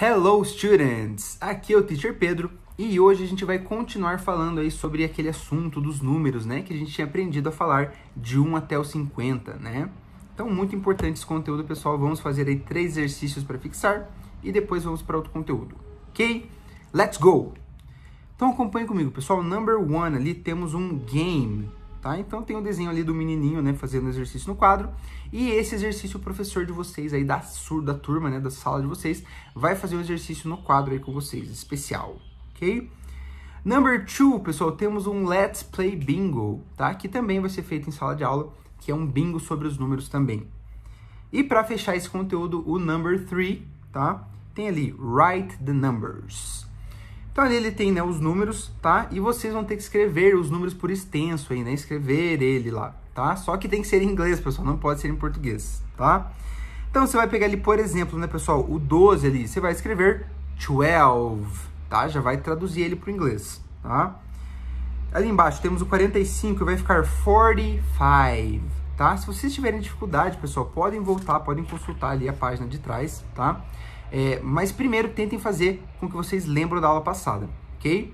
Hello students! Aqui é o Teacher Pedro e hoje a gente vai continuar falando aí sobre aquele assunto dos números, né? Que a gente tinha aprendido a falar de 1 até o 50, né? Então, muito importante esse conteúdo, pessoal. Vamos fazer aí três exercícios para fixar e depois vamos para outro conteúdo, ok? Let's go! Então, acompanhe comigo, pessoal. Number one ali temos um game, tá? Então tem o um desenho ali do menininho, né, fazendo exercício no quadro, e esse exercício o professor de vocês aí da sur da turma, né, da sala de vocês, vai fazer o um exercício no quadro aí com vocês, especial, OK? Number two, pessoal, temos um Let's Play Bingo, tá? Que também vai ser feito em sala de aula, que é um bingo sobre os números também. E para fechar esse conteúdo, o number three, tá? Tem ali Write the Numbers. Então ali ele tem né, os números, tá? E vocês vão ter que escrever os números por extenso aí, né? Escrever ele lá, tá? Só que tem que ser em inglês, pessoal, não pode ser em português, tá? Então você vai pegar ali, por exemplo, né, pessoal, o 12 ali, você vai escrever 12, tá? Já vai traduzir ele para o inglês, tá? Ali embaixo temos o 45, vai ficar 45, tá? Se vocês tiverem dificuldade, pessoal, podem voltar, podem consultar ali a página de trás, tá? É, mas primeiro tentem fazer com que vocês lembram da aula passada, ok?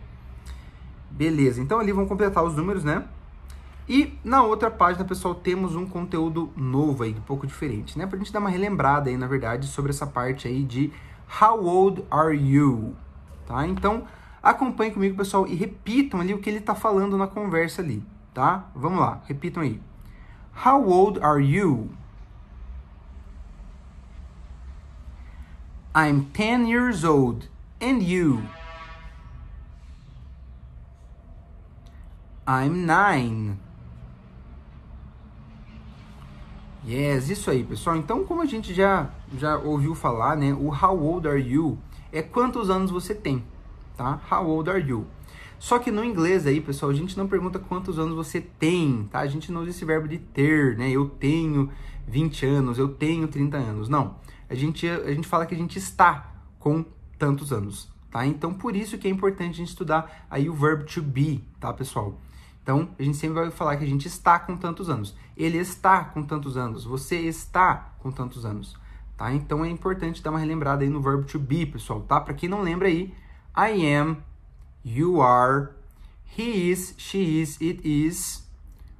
Beleza, então ali vão completar os números, né? E na outra página, pessoal, temos um conteúdo novo aí, um pouco diferente, né? Pra gente dar uma relembrada aí, na verdade, sobre essa parte aí de How old are you? Tá? Então, acompanhe comigo, pessoal, e repitam ali o que ele tá falando na conversa ali, tá? Vamos lá, repitam aí. How old are you? I'm 10 years old. And you? I'm nine. Yes, isso aí, pessoal. Então, como a gente já, já ouviu falar, né? O how old are you é quantos anos você tem, tá? How old are you? Só que no inglês aí, pessoal, a gente não pergunta quantos anos você tem, tá? A gente não usa esse verbo de ter, né? Eu tenho 20 anos, eu tenho 30 anos. Não. A gente, a gente fala que a gente está com tantos anos, tá? Então, por isso que é importante a gente estudar aí o verbo to be, tá, pessoal? Então, a gente sempre vai falar que a gente está com tantos anos. Ele está com tantos anos. Você está com tantos anos, tá? Então, é importante dar uma relembrada aí no verbo to be, pessoal, tá? Para quem não lembra aí, I am you are, he is, she is, it is,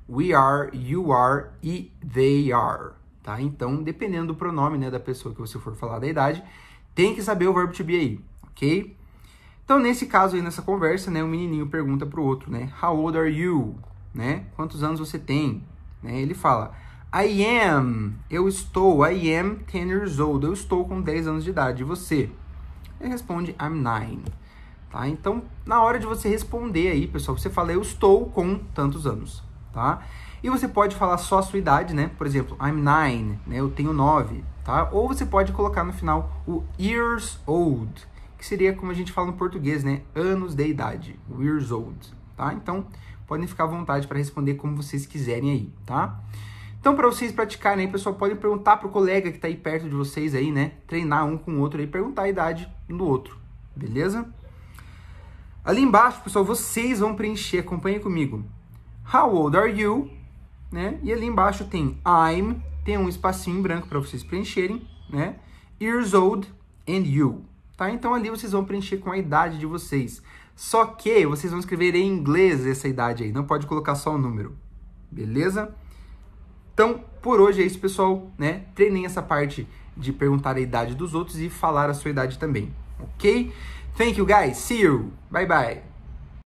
we are, you are e they are. Tá? Então, dependendo do pronome né, da pessoa que você for falar da idade, tem que saber o verbo to be aí, ok? Então, nesse caso aí, nessa conversa, né, o um menininho pergunta pro outro, né? How old are you? Né? Quantos anos você tem? Né? Ele fala, I am, eu estou, I am 10 years old, eu estou com 10 anos de idade, e você? Ele responde, I'm 9. Tá? Então, na hora de você responder aí, pessoal, você fala eu estou com tantos anos, tá? E você pode falar só a sua idade, né? Por exemplo, I'm nine, né? Eu tenho nove, tá? Ou você pode colocar no final o years old, que seria como a gente fala no português, né? Anos de idade, years old, tá? Então, podem ficar à vontade para responder como vocês quiserem aí, tá? Então, para vocês praticarem aí, pessoal, podem perguntar para o colega que está aí perto de vocês aí, né? Treinar um com o outro aí, perguntar a idade do outro, beleza? Ali embaixo, pessoal, vocês vão preencher. Acompanhe comigo. How old are you? Né? E ali embaixo tem I'm, tem um espacinho em branco para vocês preencherem, né? Years old and you. Tá? Então ali vocês vão preencher com a idade de vocês. Só que vocês vão escrever em inglês essa idade aí, não pode colocar só o número. Beleza? Então, por hoje é isso, pessoal, né? Treinem essa parte de perguntar a idade dos outros e falar a sua idade também. Okay? Thank you guys. See you. Bye bye.